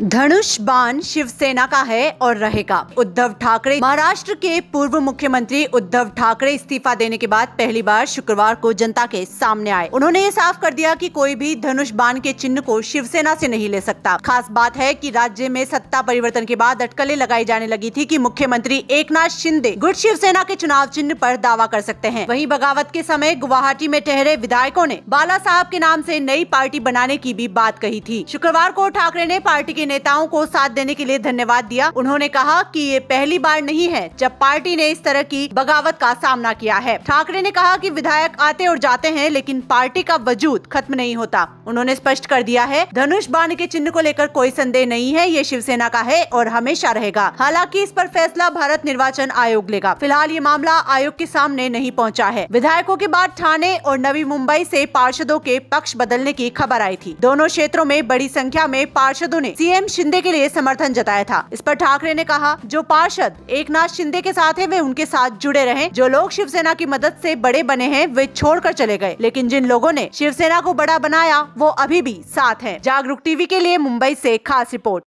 धनुष बाण शिवसेना का है और रहेगा उद्धव ठाकरे महाराष्ट्र के पूर्व मुख्यमंत्री उद्धव ठाकरे इस्तीफा देने के बाद पहली बार शुक्रवार को जनता के सामने आए उन्होंने ये साफ कर दिया कि कोई भी धनुष बाण के चिन्ह को शिवसेना से नहीं ले सकता खास बात है कि राज्य में सत्ता परिवर्तन के बाद अटकलें लगाई जाने लगी थी की मुख्यमंत्री एक शिंदे गुट शिवसेना के चुनाव चिन्ह आरोप दावा कर सकते हैं वही बगावत के समय गुवाहाटी में ठहरे विधायकों ने बाला साहब के नाम ऐसी नई पार्टी बनाने की भी बात कही थी शुक्रवार को ठाकरे ने पार्टी के नेताओं को साथ देने के लिए धन्यवाद दिया उन्होंने कहा कि ये पहली बार नहीं है जब पार्टी ने इस तरह की बगावत का सामना किया है ठाकरे ने कहा कि विधायक आते और जाते हैं लेकिन पार्टी का वजूद खत्म नहीं होता उन्होंने स्पष्ट कर दिया है धनुष बाण के चिन्ह को लेकर कोई संदेह नहीं है ये शिवसेना का है और हमेशा रहेगा हालांकि इस पर फैसला भारत निर्वाचन आयोग लेगा फिलहाल ये मामला आयोग के सामने नहीं पहुँचा है विधायकों के बाद थाने और नवी मुंबई ऐसी पार्षदों के पक्ष बदलने की खबर आई थी दोनों क्षेत्रों में बड़ी संख्या में पार्षदों ने सी सीएम शिंदे के लिए समर्थन जताया था इस पर ठाकरे ने कहा जो पार्षद एक नाथ शिंदे के साथ है वे उनके साथ जुड़े रहे जो लोग शिवसेना की मदद से बड़े बने हैं वे छोड़कर चले गए लेकिन जिन लोगों ने शिवसेना को बड़ा बनाया वो अभी भी साथ है जागरूक टीवी के लिए मुंबई से खास रिपोर्ट